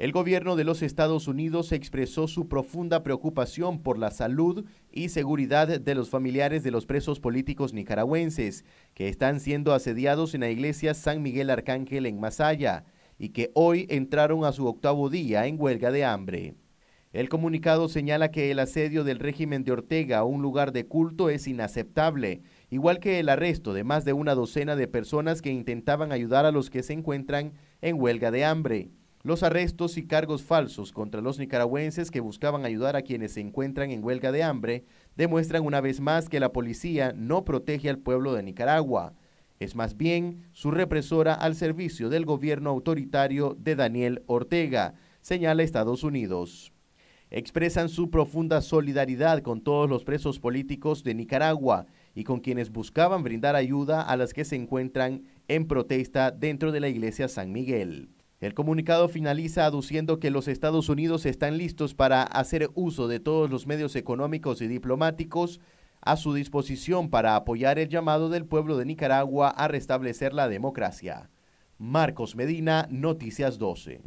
El gobierno de los Estados Unidos expresó su profunda preocupación por la salud y seguridad de los familiares de los presos políticos nicaragüenses que están siendo asediados en la iglesia San Miguel Arcángel en Masaya y que hoy entraron a su octavo día en huelga de hambre. El comunicado señala que el asedio del régimen de Ortega a un lugar de culto es inaceptable, igual que el arresto de más de una docena de personas que intentaban ayudar a los que se encuentran en huelga de hambre los arrestos y cargos falsos contra los nicaragüenses que buscaban ayudar a quienes se encuentran en huelga de hambre demuestran una vez más que la policía no protege al pueblo de Nicaragua. Es más bien su represora al servicio del gobierno autoritario de Daniel Ortega, señala Estados Unidos. Expresan su profunda solidaridad con todos los presos políticos de Nicaragua y con quienes buscaban brindar ayuda a las que se encuentran en protesta dentro de la iglesia San Miguel. El comunicado finaliza aduciendo que los Estados Unidos están listos para hacer uso de todos los medios económicos y diplomáticos a su disposición para apoyar el llamado del pueblo de Nicaragua a restablecer la democracia. Marcos Medina, Noticias 12.